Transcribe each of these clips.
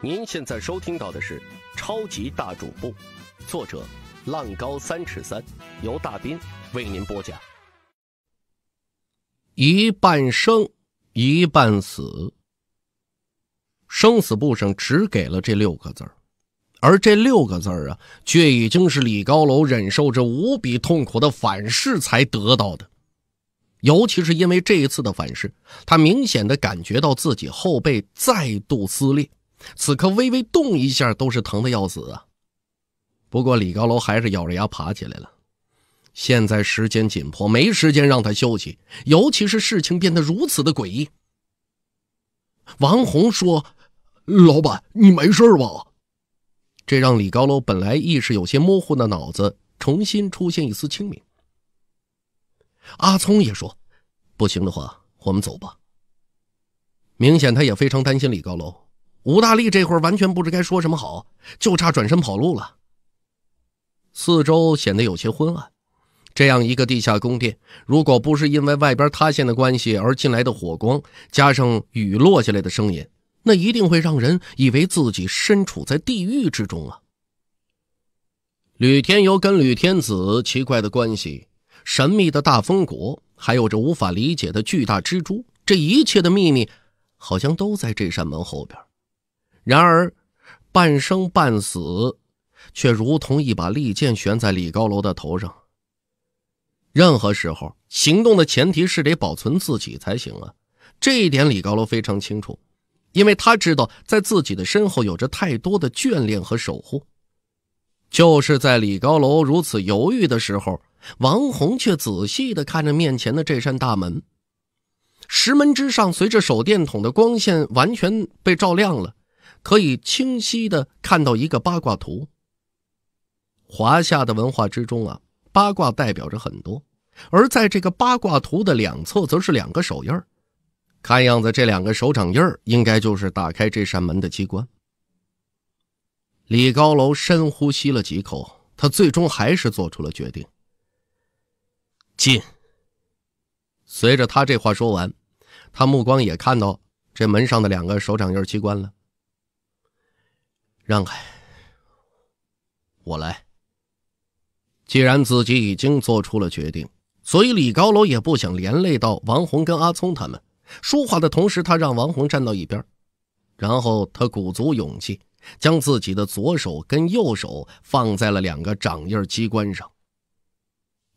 您现在收听到的是《超级大主播》，作者浪高三尺三，由大斌为您播讲。一半生，一半死。生死簿上只给了这六个字儿，而这六个字儿啊，却已经是李高楼忍受着无比痛苦的反噬才得到的。尤其是因为这一次的反噬，他明显的感觉到自己后背再度撕裂。此刻微微动一下都是疼的要死啊！不过李高楼还是咬着牙爬起来了。现在时间紧迫，没时间让他休息，尤其是事情变得如此的诡异。王红说：“老板，你没事吧？”这让李高楼本来意识有些模糊的脑子重新出现一丝清明。阿聪也说：“不行的话，我们走吧。”明显他也非常担心李高楼。武大力这会儿完全不知该说什么好，就差转身跑路了。四周显得有些昏暗，这样一个地下宫殿，如果不是因为外边塌陷的关系而进来的火光，加上雨落下来的声音，那一定会让人以为自己身处在地狱之中啊！吕天游跟吕天子奇怪的关系，神秘的大风国，还有着无法理解的巨大蜘蛛，这一切的秘密，好像都在这扇门后边。然而，半生半死，却如同一把利剑悬在李高楼的头上。任何时候行动的前提是得保存自己才行啊！这一点李高楼非常清楚，因为他知道在自己的身后有着太多的眷恋和守护。就是在李高楼如此犹豫的时候，王红却仔细地看着面前的这扇大门。石门之上，随着手电筒的光线，完全被照亮了。可以清晰的看到一个八卦图。华夏的文化之中啊，八卦代表着很多，而在这个八卦图的两侧，则是两个手印儿。看样子，这两个手掌印儿应该就是打开这扇门的机关。李高楼深呼吸了几口，他最终还是做出了决定。进。随着他这话说完，他目光也看到这门上的两个手掌印机关了。让开，我来。既然自己已经做出了决定，所以李高楼也不想连累到王红跟阿聪他们。说话的同时，他让王红站到一边，然后他鼓足勇气，将自己的左手跟右手放在了两个掌印机关上。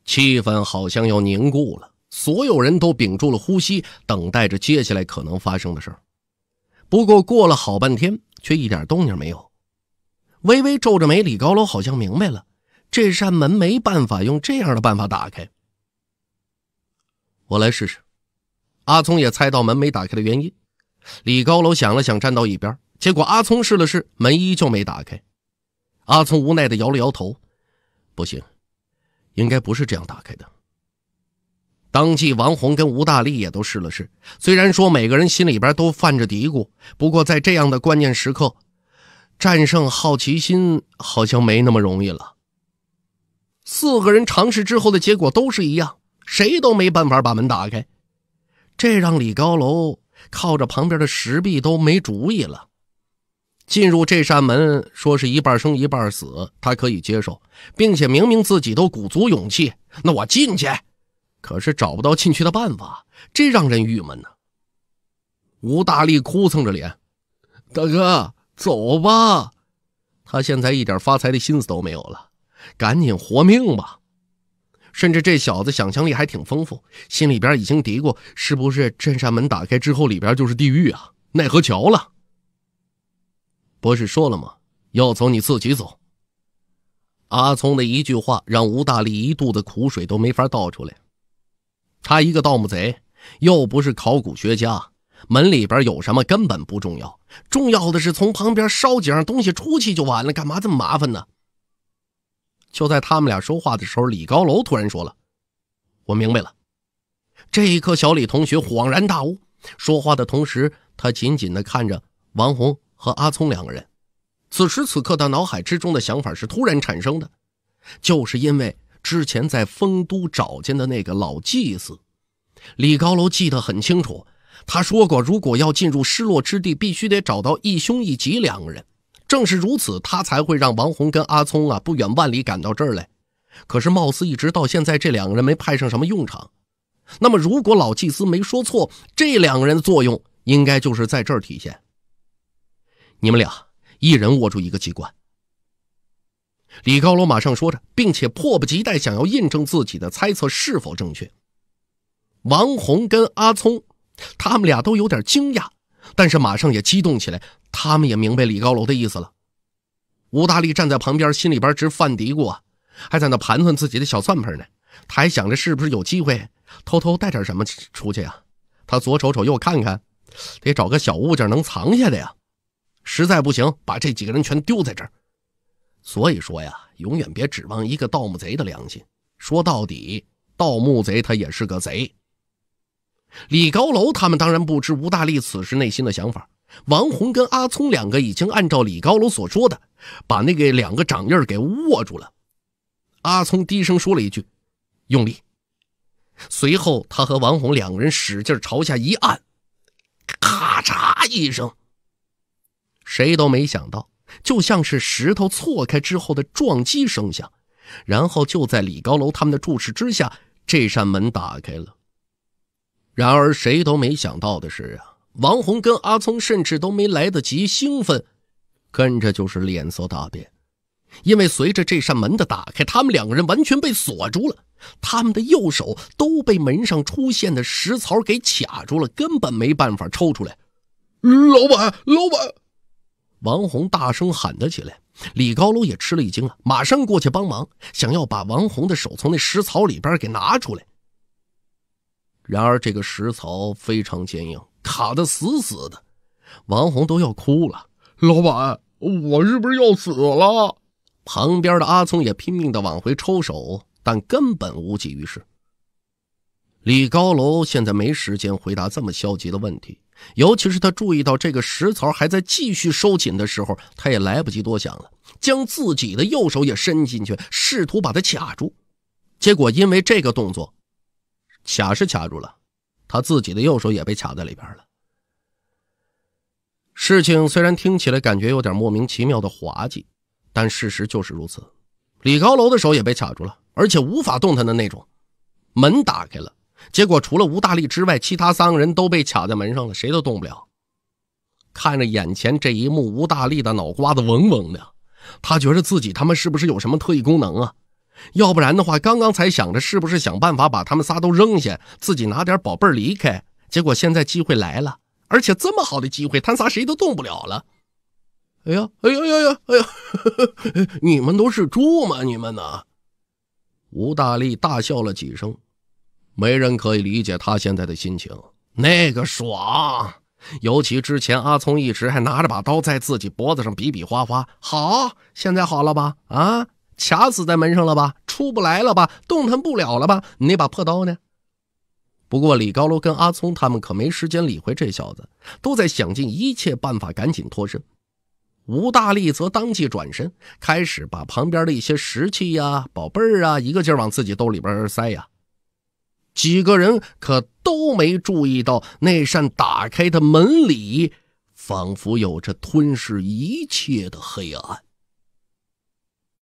气氛好像要凝固了，所有人都屏住了呼吸，等待着接下来可能发生的事儿。不过过了好半天，却一点动静没有。微微皱着眉，李高楼好像明白了，这扇门没办法用这样的办法打开。我来试试。阿聪也猜到门没打开的原因。李高楼想了想，站到一边。结果阿聪试了试，门依旧没打开。阿聪无奈的摇了摇头，不行，应该不是这样打开的。当即，王红跟吴大力也都试了试。虽然说每个人心里边都犯着嘀咕，不过在这样的关键时刻。战胜好奇心好像没那么容易了。四个人尝试之后的结果都是一样，谁都没办法把门打开。这让李高楼靠着旁边的石壁都没主意了。进入这扇门，说是一半生一半死，他可以接受，并且明明自己都鼓足勇气，那我进去，可是找不到进去的办法，这让人郁闷呢。吴大力哭丧着脸，大哥。走吧，他现在一点发财的心思都没有了，赶紧活命吧。甚至这小子想象力还挺丰富，心里边已经嘀咕：是不是这扇门打开之后里边就是地狱啊？奈何桥了。不是说了吗？要走你自己走。阿聪的一句话让吴大力一肚子苦水都没法倒出来，他一个盗墓贼，又不是考古学家。门里边有什么根本不重要，重要的是从旁边烧几样东西出去就完了，干嘛这么麻烦呢？就在他们俩说话的时候，李高楼突然说了：“我明白了。”这一刻，小李同学恍然大悟。说话的同时，他紧紧地看着王红和阿聪两个人。此时此刻，他脑海之中的想法是突然产生的，就是因为之前在丰都找见的那个老祭司，李高楼记得很清楚。他说过，如果要进入失落之地，必须得找到一凶一吉两个人。正是如此，他才会让王红跟阿聪啊不远万里赶到这儿来。可是，貌似一直到现在，这两个人没派上什么用场。那么，如果老祭司没说错，这两个人的作用应该就是在这儿体现。你们俩一人握住一个机关，李高楼马上说着，并且迫不及待想要印证自己的猜测是否正确。王红跟阿聪。他们俩都有点惊讶，但是马上也激动起来。他们也明白李高楼的意思了。吴大力站在旁边，心里边直犯嘀咕啊，还在那盘算自己的小算盘呢。他还想着是不是有机会偷偷带点什么出去呀？他左瞅瞅，右看看，得找个小物件能藏下的呀。实在不行，把这几个人全丢在这儿。所以说呀，永远别指望一个盗墓贼的良心。说到底，盗墓贼他也是个贼。李高楼他们当然不知吴大力此时内心的想法。王红跟阿聪两个已经按照李高楼所说的，把那个两个掌印给握住了。阿聪低声说了一句：“用力。”随后他和王红两个人使劲朝下一按，咔嚓一声。谁都没想到，就像是石头错开之后的撞击声响。然后就在李高楼他们的注视之下，这扇门打开了。然而，谁都没想到的是啊，王红跟阿聪甚至都没来得及兴奋，跟着就是脸色大变，因为随着这扇门的打开，他们两个人完全被锁住了，他们的右手都被门上出现的石槽给卡住了，根本没办法抽出来。老板，老板！王红大声喊了起来。李高楼也吃了一惊啊，马上过去帮忙，想要把王红的手从那石槽里边给拿出来。然而，这个石槽非常坚硬，卡得死死的，王红都要哭了。老板，我是不是要死了？旁边的阿聪也拼命地往回抽手，但根本无济于事。李高楼现在没时间回答这么消极的问题，尤其是他注意到这个石槽还在继续收紧的时候，他也来不及多想了，将自己的右手也伸进去，试图把它卡住。结果，因为这个动作。卡是卡住了，他自己的右手也被卡在里边了。事情虽然听起来感觉有点莫名其妙的滑稽，但事实就是如此。李高楼的手也被卡住了，而且无法动弹的那种。门打开了，结果除了吴大力之外，其他三个人都被卡在门上了，谁都动不了。看着眼前这一幕，吴大力的脑瓜子嗡嗡的，他觉得自己他妈是不是有什么特异功能啊？要不然的话，刚刚才想着是不是想办法把他们仨都扔下，自己拿点宝贝离开。结果现在机会来了，而且这么好的机会，他仨谁都动不了了。哎呀，哎呀呀呀，哎呀！你们都是猪吗？你们呢？吴大力大笑了几声，没人可以理解他现在的心情，那个爽。尤其之前阿聪一直还拿着把刀在自己脖子上比比划划，好，现在好了吧？啊？卡死在门上了吧，出不来了吧，动弹不了了吧？你那把破刀呢？不过李高楼跟阿聪他们可没时间理会这小子，都在想尽一切办法赶紧脱身。吴大力则当即转身，开始把旁边的一些石器呀、宝贝儿啊，一个劲儿往自己兜里边塞呀。几个人可都没注意到那扇打开的门里，仿佛有着吞噬一切的黑暗。